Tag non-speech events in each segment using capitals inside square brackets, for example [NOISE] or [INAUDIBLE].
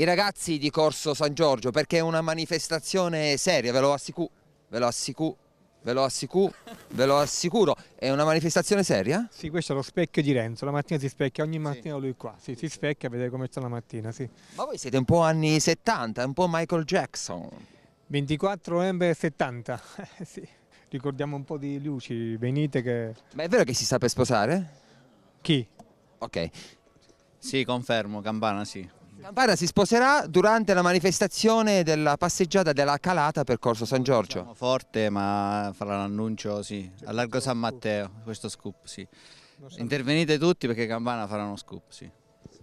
i ragazzi di Corso San Giorgio perché è una manifestazione seria, ve lo assicuro, ve lo assicuro. Ve lo, assicuro, ve lo assicuro, è una manifestazione seria? Sì, questo è lo specchio di Renzo, la mattina si specchia, ogni mattina sì. lui qua, sì, si specchia a vedere come sta la mattina, sì. Ma voi siete un po' anni 70, un po' Michael Jackson. 24 novembre 70, [LAUGHS] sì. ricordiamo un po' di luci, venite che... Ma è vero che si sta per sposare? Chi? Ok. Sì, confermo, Campana sì. Campana si sposerà durante la manifestazione della passeggiata della calata per Corso San Giorgio. Siamo forte ma farà l'annuncio sì, a Largo San Matteo, questo scoop sì. Intervenite tutti perché Campana farà uno scoop sì.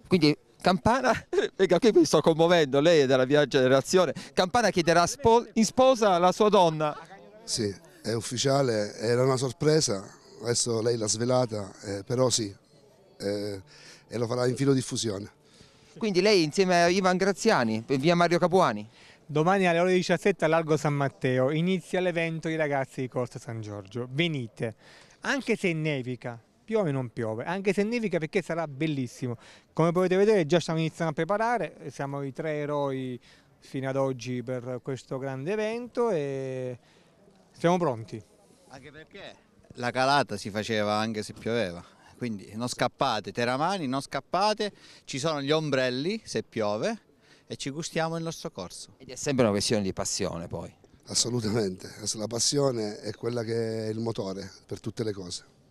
Quindi Campana, [LAUGHS] venga qui mi sto commuovendo, lei è della mia generazione, Campana chiederà in sposa la sua donna. Sì, è ufficiale, era una sorpresa, adesso lei l'ha svelata, eh, però sì, eh, e lo farà in filo diffusione. Quindi lei insieme a Ivan Graziani, via Mario Capuani? Domani alle ore 17 a Largo San Matteo inizia l'evento I ragazzi di Corsa San Giorgio. Venite, anche se nevica, piove o non piove, anche se nevica perché sarà bellissimo. Come potete vedere già stiamo iniziando a preparare, siamo i tre eroi fino ad oggi per questo grande evento e siamo pronti. Anche perché la calata si faceva anche se pioveva quindi non scappate, Teramani non scappate, ci sono gli ombrelli se piove e ci gustiamo il nostro corso. Ed è sempre una questione di passione poi. Assolutamente, la passione è quella che è il motore per tutte le cose.